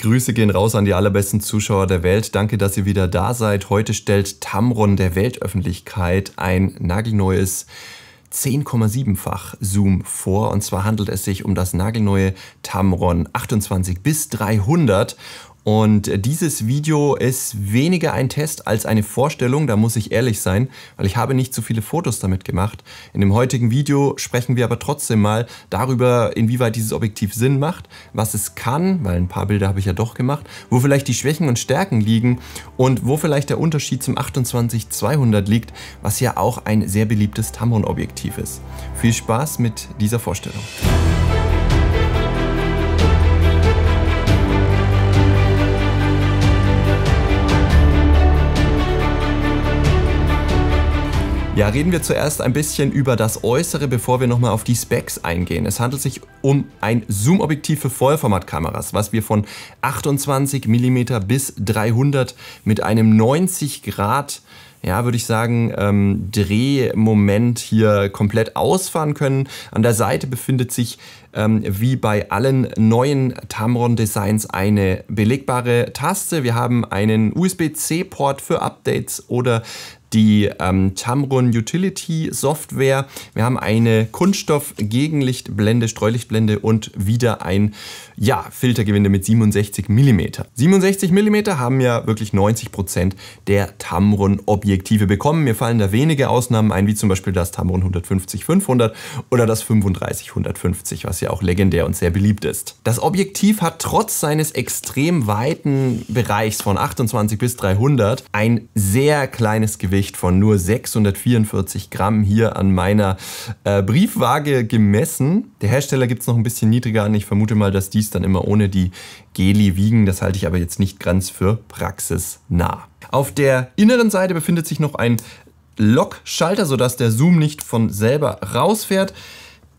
Grüße gehen raus an die allerbesten Zuschauer der Welt. Danke, dass ihr wieder da seid. Heute stellt Tamron der Weltöffentlichkeit ein nagelneues 10,7-fach Zoom vor. Und zwar handelt es sich um das nagelneue Tamron 28 bis 300 und dieses Video ist weniger ein Test als eine Vorstellung, da muss ich ehrlich sein, weil ich habe nicht so viele Fotos damit gemacht. In dem heutigen Video sprechen wir aber trotzdem mal darüber, inwieweit dieses Objektiv Sinn macht, was es kann, weil ein paar Bilder habe ich ja doch gemacht, wo vielleicht die Schwächen und Stärken liegen und wo vielleicht der Unterschied zum 28-200 liegt, was ja auch ein sehr beliebtes Tamron-Objektiv ist. Viel Spaß mit dieser Vorstellung. Ja, reden wir zuerst ein bisschen über das Äußere, bevor wir nochmal auf die Specs eingehen. Es handelt sich um ein Zoom-Objektiv für Vollformatkameras, was wir von 28 mm bis 300 mit einem 90 Grad ja, würde ich sagen, ähm, Drehmoment hier komplett ausfahren können. An der Seite befindet sich ähm, wie bei allen neuen Tamron Designs eine belegbare Taste. Wir haben einen USB-C-Port für Updates oder die ähm, Tamron Utility Software. Wir haben eine Kunststoff-Gegenlichtblende, Streulichtblende und wieder ein ja, Filtergewinde mit 67 mm. 67 mm haben ja wirklich 90% Prozent der Tamron-Objektive bekommen. Mir fallen da wenige Ausnahmen ein, wie zum Beispiel das Tamron 150-500 oder das 35-150, was ja auch legendär und sehr beliebt ist. Das Objektiv hat trotz seines extrem weiten Bereichs von 28 bis 300 ein sehr kleines Gewicht Gewicht von nur 644 Gramm hier an meiner äh, Briefwaage gemessen. Der Hersteller gibt es noch ein bisschen niedriger an. Ich vermute mal, dass dies dann immer ohne die Geli wiegen. Das halte ich aber jetzt nicht ganz für praxisnah. Auf der inneren Seite befindet sich noch ein lock sodass der Zoom nicht von selber rausfährt.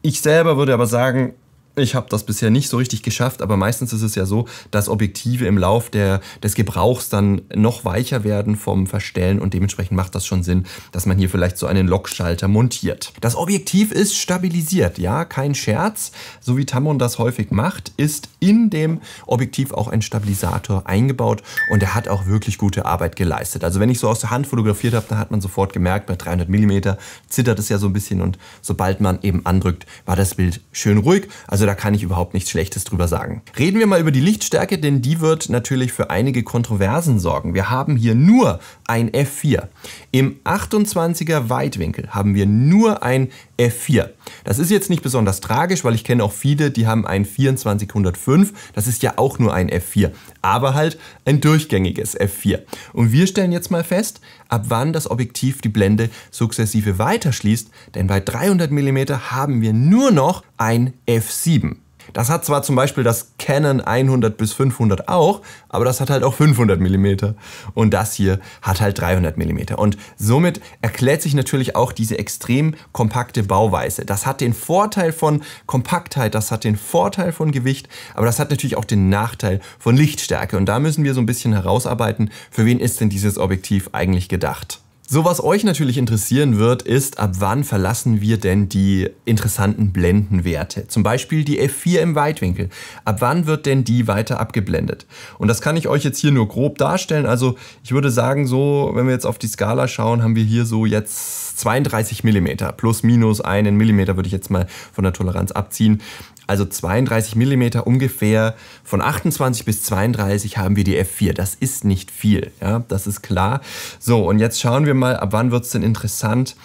Ich selber würde aber sagen, ich habe das bisher nicht so richtig geschafft, aber meistens ist es ja so, dass Objektive im Lauf der, des Gebrauchs dann noch weicher werden vom Verstellen und dementsprechend macht das schon Sinn, dass man hier vielleicht so einen Lockschalter montiert. Das Objektiv ist stabilisiert, ja, kein Scherz. So wie Tamron das häufig macht, ist in dem Objektiv auch ein Stabilisator eingebaut und er hat auch wirklich gute Arbeit geleistet. Also wenn ich so aus der Hand fotografiert habe, dann hat man sofort gemerkt, bei 300 mm zittert es ja so ein bisschen und sobald man eben andrückt, war das Bild schön ruhig. Also also da kann ich überhaupt nichts Schlechtes drüber sagen. Reden wir mal über die Lichtstärke, denn die wird natürlich für einige Kontroversen sorgen. Wir haben hier nur ein F4. Im 28er Weitwinkel haben wir nur ein F4. Das ist jetzt nicht besonders tragisch, weil ich kenne auch viele, die haben ein 2405. Das ist ja auch nur ein F4, aber halt ein durchgängiges F4. Und wir stellen jetzt mal fest, ab wann das Objektiv die Blende sukzessive weiterschließt, denn bei 300 mm haben wir nur noch ein F7. Das hat zwar zum Beispiel das Canon 100 bis 500 auch, aber das hat halt auch 500 mm. Und das hier hat halt 300 mm. Und somit erklärt sich natürlich auch diese extrem kompakte Bauweise. Das hat den Vorteil von Kompaktheit, das hat den Vorteil von Gewicht, aber das hat natürlich auch den Nachteil von Lichtstärke. Und da müssen wir so ein bisschen herausarbeiten, für wen ist denn dieses Objektiv eigentlich gedacht. So, was euch natürlich interessieren wird, ist, ab wann verlassen wir denn die interessanten Blendenwerte? Zum Beispiel die F4 im Weitwinkel. Ab wann wird denn die weiter abgeblendet? Und das kann ich euch jetzt hier nur grob darstellen. Also ich würde sagen, so, wenn wir jetzt auf die Skala schauen, haben wir hier so jetzt 32 mm. Plus, minus einen Millimeter würde ich jetzt mal von der Toleranz abziehen also 32 mm ungefähr. Von 28 bis 32 haben wir die F4. Das ist nicht viel, ja, das ist klar. So, und jetzt schauen wir mal, ab wann wird es denn interessant.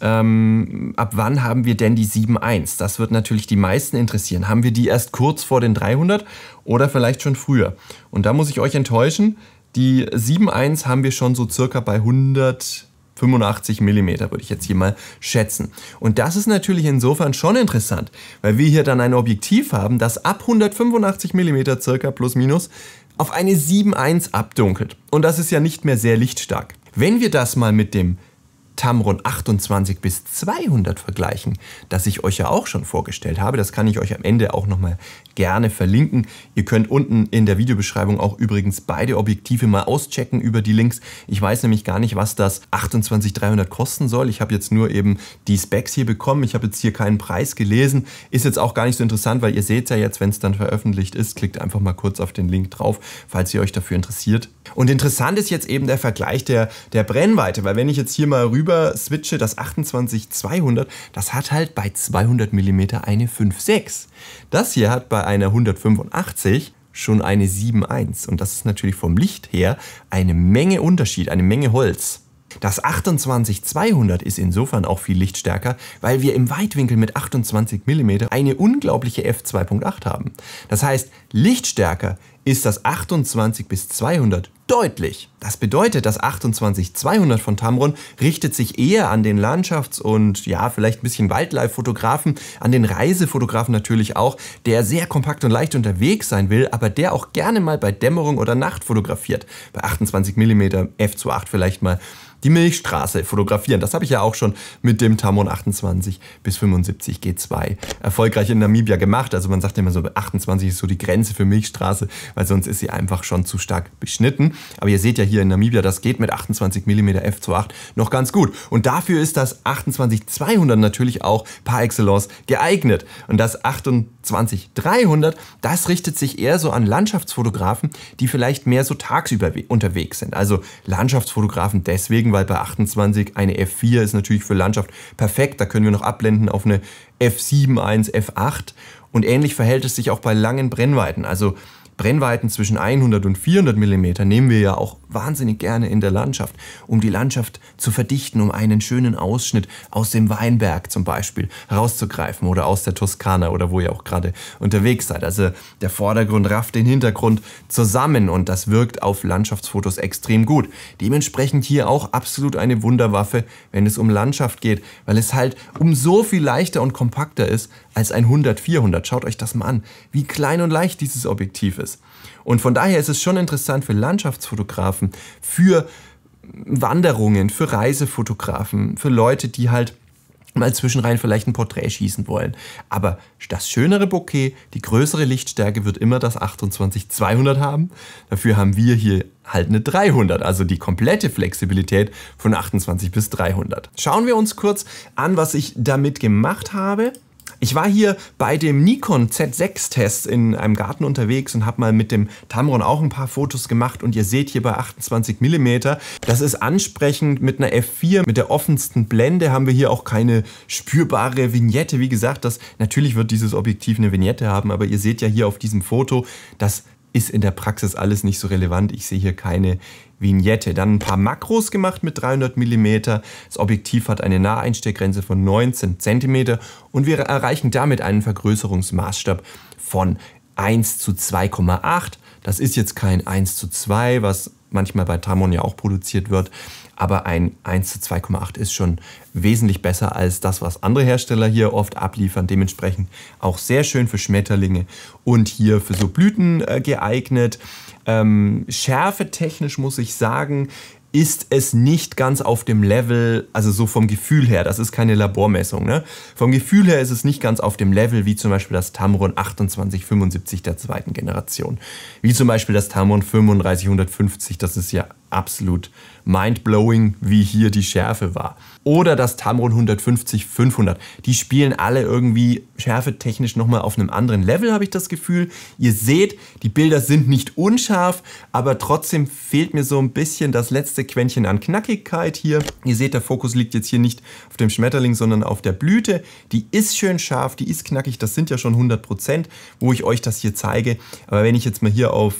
Ähm, ab wann haben wir denn die 7.1? Das wird natürlich die meisten interessieren. Haben wir die erst kurz vor den 300 oder vielleicht schon früher? Und da muss ich euch enttäuschen, die 7.1 haben wir schon so circa bei 100, 85 mm, würde ich jetzt hier mal schätzen. Und das ist natürlich insofern schon interessant, weil wir hier dann ein Objektiv haben, das ab 185 mm circa plus minus auf eine 7.1 abdunkelt. Und das ist ja nicht mehr sehr lichtstark. Wenn wir das mal mit dem Tamron 28 bis 200 vergleichen, das ich euch ja auch schon vorgestellt habe. Das kann ich euch am Ende auch nochmal gerne verlinken. Ihr könnt unten in der Videobeschreibung auch übrigens beide Objektive mal auschecken über die Links. Ich weiß nämlich gar nicht, was das 28 300 kosten soll. Ich habe jetzt nur eben die Specs hier bekommen. Ich habe jetzt hier keinen Preis gelesen. Ist jetzt auch gar nicht so interessant, weil ihr seht ja jetzt, wenn es dann veröffentlicht ist, klickt einfach mal kurz auf den Link drauf, falls ihr euch dafür interessiert. Und interessant ist jetzt eben der Vergleich der, der Brennweite, weil wenn ich jetzt hier mal rüber rüber switche, das 28-200, das hat halt bei 200 mm eine 5.6. Das hier hat bei einer 185 schon eine 7.1 und das ist natürlich vom Licht her eine Menge Unterschied, eine Menge Holz. Das 28-200 ist insofern auch viel lichtstärker, weil wir im Weitwinkel mit 28 mm eine unglaubliche f2.8 haben. Das heißt, Lichtstärke ist das 28 bis 200 deutlich. Das bedeutet, das 28 200 von Tamron richtet sich eher an den Landschafts- und ja, vielleicht ein bisschen Wildlife-Fotografen, an den Reisefotografen natürlich auch, der sehr kompakt und leicht unterwegs sein will, aber der auch gerne mal bei Dämmerung oder Nacht fotografiert. Bei 28 mm f2.8 vielleicht mal die Milchstraße fotografieren. Das habe ich ja auch schon mit dem Tamron 28 bis 75 G2 erfolgreich in Namibia gemacht. Also man sagt immer so, 28 ist so die Grenze für Milchstraße, weil sonst ist sie einfach schon zu stark beschnitten. Aber ihr seht ja hier in Namibia, das geht mit 28 mm f2.8 noch ganz gut. Und dafür ist das 28-200 natürlich auch par excellence geeignet. Und das 28-300, das richtet sich eher so an Landschaftsfotografen, die vielleicht mehr so tagsüber unterwegs sind. Also Landschaftsfotografen deswegen, weil bei 28 eine F4 ist natürlich für Landschaft perfekt. Da können wir noch abblenden auf eine F7, 1, F8. Und ähnlich verhält es sich auch bei langen Brennweiten. Also Brennweiten zwischen 100 und 400 mm nehmen wir ja auch wahnsinnig gerne in der Landschaft, um die Landschaft zu verdichten, um einen schönen Ausschnitt aus dem Weinberg zum Beispiel herauszugreifen oder aus der Toskana oder wo ihr auch gerade unterwegs seid. Also der Vordergrund rafft den Hintergrund zusammen und das wirkt auf Landschaftsfotos extrem gut. Dementsprechend hier auch absolut eine Wunderwaffe, wenn es um Landschaft geht, weil es halt um so viel leichter und kompakter ist als ein 100-400. Schaut euch das mal an, wie klein und leicht dieses Objektiv ist. Und von daher ist es schon interessant für Landschaftsfotografen, für Wanderungen, für Reisefotografen, für Leute, die halt mal zwischenrein vielleicht ein Porträt schießen wollen. Aber das schönere Bouquet, die größere Lichtstärke wird immer das 28-200 haben. Dafür haben wir hier halt eine 300, also die komplette Flexibilität von 28 bis 300. Schauen wir uns kurz an, was ich damit gemacht habe. Ich war hier bei dem Nikon Z6-Test in einem Garten unterwegs und habe mal mit dem Tamron auch ein paar Fotos gemacht und ihr seht hier bei 28 mm, das ist ansprechend mit einer F4, mit der offensten Blende haben wir hier auch keine spürbare Vignette. Wie gesagt, das natürlich wird dieses Objektiv eine Vignette haben, aber ihr seht ja hier auf diesem Foto, dass ist in der Praxis alles nicht so relevant. Ich sehe hier keine Vignette. Dann ein paar Makros gemacht mit 300 mm. Das Objektiv hat eine Naheinstellgrenze von 19 cm und wir erreichen damit einen Vergrößerungsmaßstab von 1 zu 2,8. Das ist jetzt kein 1 zu 2, was manchmal bei Tamron ja auch produziert wird, aber ein 1 zu 2,8 ist schon wesentlich besser als das, was andere Hersteller hier oft abliefern. Dementsprechend auch sehr schön für Schmetterlinge und hier für so Blüten äh, geeignet. Ähm, Schärfe technisch muss ich sagen, ist es nicht ganz auf dem Level, also so vom Gefühl her, das ist keine Labormessung, ne? Vom Gefühl her ist es nicht ganz auf dem Level wie zum Beispiel das Tamron 2875 der zweiten Generation. Wie zum Beispiel das Tamron 3550, das ist ja absolut mindblowing, wie hier die Schärfe war. Oder das Tamron 150 500. Die spielen alle irgendwie schärfetechnisch nochmal auf einem anderen Level, habe ich das Gefühl. Ihr seht, die Bilder sind nicht unscharf, aber trotzdem fehlt mir so ein bisschen das letzte Quäntchen an Knackigkeit hier. Ihr seht, der Fokus liegt jetzt hier nicht auf dem Schmetterling, sondern auf der Blüte. Die ist schön scharf, die ist knackig, das sind ja schon 100%, wo ich euch das hier zeige. Aber wenn ich jetzt mal hier auf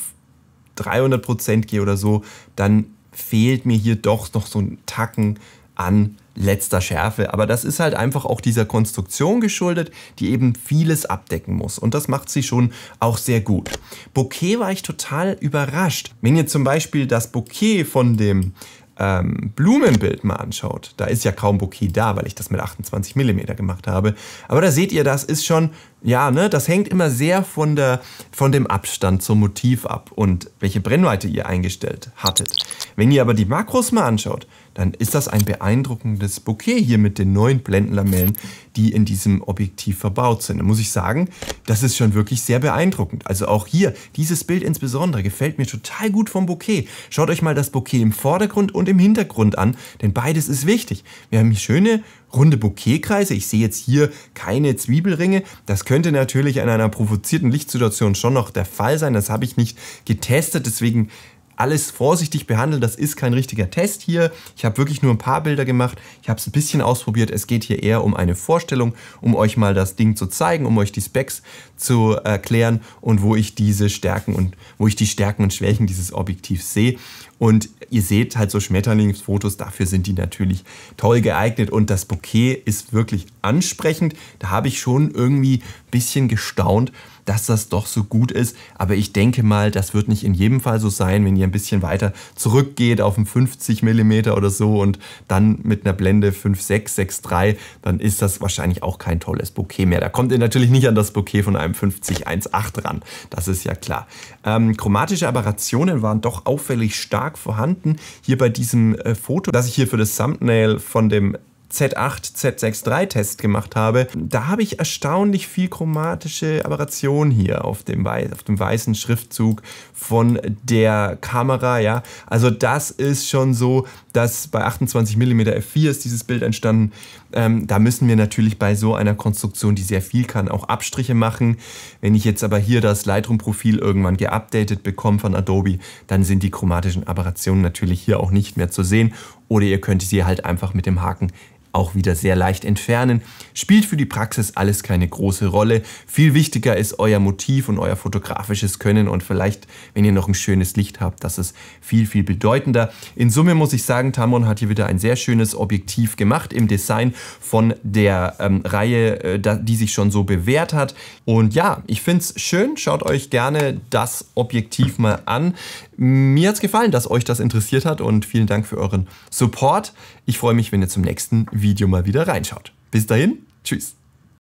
300 gehe oder so, dann fehlt mir hier doch noch so ein Tacken an letzter Schärfe. Aber das ist halt einfach auch dieser Konstruktion geschuldet, die eben vieles abdecken muss. Und das macht sie schon auch sehr gut. Bouquet war ich total überrascht. Wenn ihr zum Beispiel das Bouquet von dem ähm, Blumenbild mal anschaut, da ist ja kaum Bouquet da, weil ich das mit 28 mm gemacht habe. Aber da seht ihr, das ist schon, ja, ne, das hängt immer sehr von, der, von dem Abstand zum Motiv ab und welche Brennweite ihr eingestellt hattet. Wenn ihr aber die Makros mal anschaut, dann ist das ein beeindruckendes Bouquet hier mit den neuen Blendenlamellen, die in diesem Objektiv verbaut sind. Da muss ich sagen, das ist schon wirklich sehr beeindruckend. Also auch hier, dieses Bild insbesondere gefällt mir total gut vom Bouquet. Schaut euch mal das Bouquet im Vordergrund und im Hintergrund an, denn beides ist wichtig. Wir haben hier schöne runde Bouquetkreise. Ich sehe jetzt hier keine Zwiebelringe. Das könnte natürlich in einer provozierten Lichtsituation schon noch der Fall sein. Das habe ich nicht getestet. Deswegen alles vorsichtig behandeln. Das ist kein richtiger Test hier. Ich habe wirklich nur ein paar Bilder gemacht. Ich habe es ein bisschen ausprobiert. Es geht hier eher um eine Vorstellung, um euch mal das Ding zu zeigen, um euch die Specs zu erklären und wo ich diese Stärken und wo ich die Stärken und Schwächen dieses Objektivs sehe. Und ihr seht halt so Schmetterlingsfotos, dafür sind die natürlich toll geeignet und das Bouquet ist wirklich ansprechend. Da habe ich schon irgendwie bisschen gestaunt, dass das doch so gut ist. Aber ich denke mal, das wird nicht in jedem Fall so sein, wenn ihr ein bisschen weiter zurückgeht auf ein 50 mm oder so und dann mit einer Blende 5.663, dann ist das wahrscheinlich auch kein tolles Bouquet mehr. Da kommt ihr natürlich nicht an das Bouquet von einem 50.18 ran. Das ist ja klar. Ähm, chromatische Aberrationen waren doch auffällig stark vorhanden. Hier bei diesem äh, Foto, das ich hier für das Thumbnail von dem Z8, Z63-Test gemacht habe, da habe ich erstaunlich viel chromatische Aberration hier auf dem, auf dem weißen Schriftzug von der Kamera. Ja, Also das ist schon so, dass bei 28 mm f4 ist dieses Bild entstanden. Ähm, da müssen wir natürlich bei so einer Konstruktion, die sehr viel kann, auch Abstriche machen. Wenn ich jetzt aber hier das Lightroom-Profil irgendwann geupdatet bekomme von Adobe, dann sind die chromatischen Aberrationen natürlich hier auch nicht mehr zu sehen. Oder ihr könnt sie halt einfach mit dem Haken auch wieder sehr leicht entfernen. Spielt für die Praxis alles keine große Rolle. Viel wichtiger ist euer Motiv und euer fotografisches Können und vielleicht, wenn ihr noch ein schönes Licht habt, das ist viel, viel bedeutender. In Summe muss ich sagen, Tamron hat hier wieder ein sehr schönes Objektiv gemacht im Design von der ähm, Reihe, äh, die sich schon so bewährt hat. Und ja, ich finde es schön. Schaut euch gerne das Objektiv mal an. Mir hat's gefallen, dass euch das interessiert hat und vielen Dank für euren Support. Ich freue mich, wenn ihr zum nächsten Video mal wieder reinschaut. Bis dahin, tschüss.